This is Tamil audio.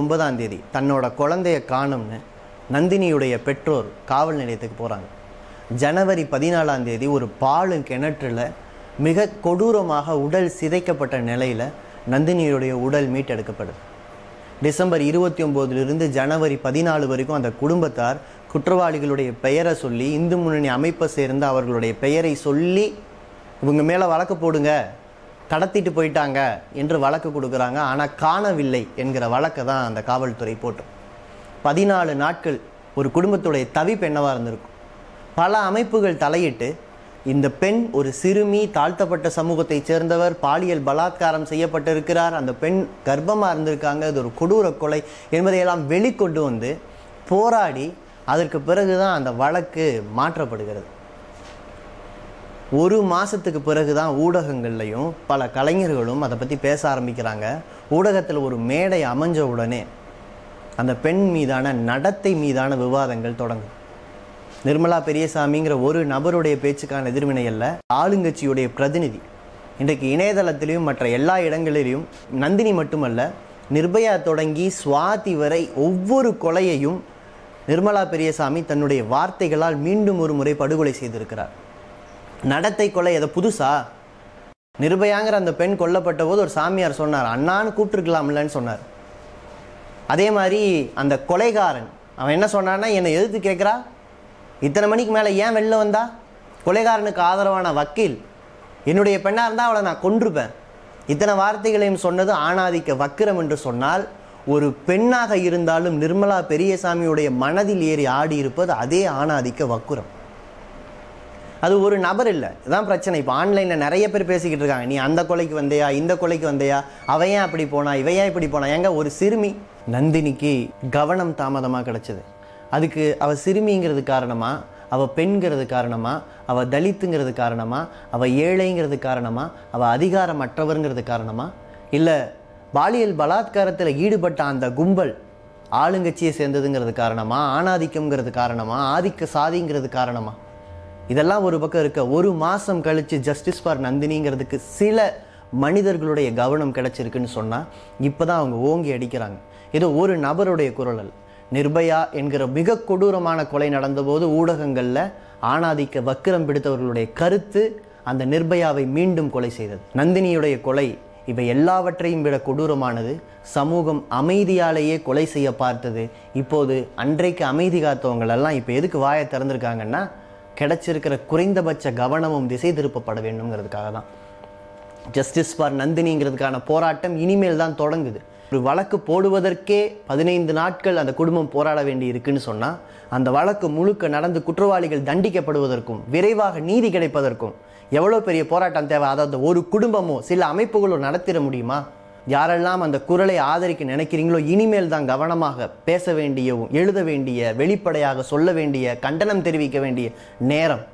ஒன்பதாம் தேதி தன்னோட குழந்தைய காணும்னு நந்தினியுடைய பெற்றோர் காவல் நிலையத்துக்கு போகிறாங்க ஜனவரி பதினாலாம் தேதி ஒரு பாலும் கிணற்றில் மிக கொடூரமாக உடல் சிதைக்கப்பட்ட நிலையில் நந்தினியுடைய உடல் மீட்டெடுக்கப்படுது டிசம்பர் இருபத்தி ஒம்போதுலேருந்து ஜனவரி பதினாலு வரைக்கும் அந்த குடும்பத்தார் குற்றவாளிகளுடைய பெயரை சொல்லி இந்து முன்னணி அமைப்பை சேர்ந்து அவர்களுடைய பெயரை சொல்லி இவங்க மேலே வழக்கு போடுங்க கடத்திட்டு போயிட்டாங்க என்று வழக்கு கொடுக்குறாங்க ஆனால் காணவில்லை என்கிற வழக்கை தான் அந்த காவல்துறை போட்டோம் பதினாலு நாட்கள் ஒரு குடும்பத்துடைய தவிப்பு என்னவாக இருந்திருக்கும் பல அமைப்புகள் தலையிட்டு இந்த பெண் ஒரு சிறுமி தாழ்த்தப்பட்ட சமூகத்தைச் சேர்ந்தவர் பாலியல் பலாத்காரம் செய்யப்பட்டிருக்கிறார் அந்த பெண் கர்ப்பமாக இருந்திருக்காங்க அது ஒரு கொடூர கொலை என்பதையெல்லாம் வெளிக்கொண்டு வந்து போராடி அதற்கு பிறகு தான் அந்த வழக்கு மாற்றப்படுகிறது ஒரு மாதத்துக்கு பிறகு தான் ஊடகங்கள்லையும் பல கலைஞர்களும் அதை பற்றி பேச ஆரம்பிக்கிறாங்க ஊடகத்தில் ஒரு மேடை அமைஞ்ச உடனே அந்த பெண் மீதான நடத்தை மீதான விவாதங்கள் தொடங்கும் நிர்மலா பெரியசாமிங்கிற ஒரு நபருடைய பேச்சுக்கான எதிர்வினை அல்ல ஆளுங்கட்சியுடைய பிரதிநிதி இன்றைக்கு இணையதளத்திலையும் மற்ற எல்லா இடங்களிலையும் நந்தினி மட்டுமல்ல நிர்பயா தொடங்கி சுவாதி வரை ஒவ்வொரு கொலையையும் நிர்மலா பெரியசாமி தன்னுடைய வார்த்தைகளால் மீண்டும் ஒரு முறை படுகொலை செய்திருக்கிறார் நடத்தை கொலை எதை புதுசா நிர்பயாங்கிற அந்த பெண் கொல்லப்பட்ட போது ஒரு சாமியார் சொன்னார் அண்ணான்னு கூப்பிட்டுருக்கலாம்லன்னு சொன்னார் அதே மாதிரி அந்த கொலைகாரன் அவன் என்ன சொன்னான்னா என்னை எதிர்த்து கேட்குறா இத்தனை மணிக்கு மேலே ஏன் வெளில வந்தா கொலைகாரனுக்கு ஆதரவான வக்கீல் என்னுடைய பெண்ணாக இருந்தால் அவளை நான் கொன்றுப்பேன் இத்தனை வார்த்தைகளையும் சொன்னது ஆணாதிக்க வக்கிரம் என்று சொன்னால் ஒரு பெண்ணாக இருந்தாலும் நிர்மலா பெரியசாமியுடைய மனதில் ஏறி ஆடி இருப்பது அதே ஆணாதிக்க வக்குரம் அது ஒரு நபர் இல்லை இதுதான் பிரச்சனை இப்போ ஆன்லைனில் நிறைய பேர் பேசிக்கிட்டு இருக்காங்க நீ அந்த கொலைக்கு வந்தையா இந்த கொலைக்கு வந்தையா அவையன் ஏன் அப்படி போனா இவன் ஏன் இப்படி போனா எங்க ஒரு சிறுமி நந்தினிக்கு கவனம் தாமதமாக கிடச்சிது அதுக்கு அவள் சிறுமிங்கிறது காரணமாக அவள் பெண்கிறது காரணமாக அவள் தலித்துங்கிறது காரணமாக அவள் ஏழைங்கிறது காரணமாக அவள் அதிகாரமற்றவருங்கிறது காரணமாக இல்லை பாலியல் பலாத்காரத்தில் ஈடுபட்ட அந்த கும்பல் ஆளுங்கட்சியை சேர்ந்ததுங்கிறது காரணமாக ஆணாதிக்கம்ங்கிறது காரணமாக ஆதிக்க சாதிங்கிறது காரணமாக இதெல்லாம் ஒரு பக்கம் இருக்க ஒரு மாதம் கழித்து ஜஸ்டிஸ் ஃபார் நந்தினிங்கிறதுக்கு சில மனிதர்களுடைய கவனம் கிடச்சிருக்குன்னு சொன்னால் இப்போ தான் அவங்க ஓங்கி அடிக்கிறாங்க ஏதோ ஒரு நபருடைய குரலல் நிர்பயா என்கிற மிக கொடூரமான கொலை நடந்தபோது ஊடகங்களில் ஆணாதிக்க வக்கிரம் பிடித்தவர்களுடைய கருத்து அந்த நிர்பயாவை மீண்டும் கொலை செய்தது நந்தினியுடைய கொலை இவை எல்லாவற்றையும் விட கொடூரமானது சமூகம் அமைதியாலேயே கொலை செய்ய பார்த்தது இப்போது அன்றைக்கு அமைதி காத்தவங்களெல்லாம் இப்போ எதுக்கு வாயை திறந்திருக்காங்கன்னா கிடைச்சிருக்கிற குறைந்தபட்ச கவனமும் திசை திருப்பப்பட வேண்டுங்கிறதுக்காக தான் ஜஸ்டிஸ் ஃபார் நந்தினிங்கிறதுக்கான போராட்டம் இனிமேல் தான் தொடங்குது ஒரு வழக்கு போடுவதற்கே பதினைந்து நாட்கள் அந்த குடும்பம் போராட வேண்டி இருக்குன்னு சொன்னால் அந்த வழக்கு முழுக்க நடந்து குற்றவாளிகள் தண்டிக்கப்படுவதற்கும் விரைவாக நீதி கிடைப்பதற்கும் எவ்வளோ பெரிய போராட்டம் தேவை அதாவது ஒரு குடும்பமோ சில அமைப்புகளோ நடத்திட முடியுமா யாரெல்லாம் அந்த குரலை ஆதரிக்க நினைக்கிறீங்களோ இனிமேல் தான் கவனமாக பேச வேண்டியவும் எழுத வேண்டிய வெளிப்படையாக சொல்ல வேண்டிய கண்டனம் தெரிவிக்க வேண்டிய நேரம்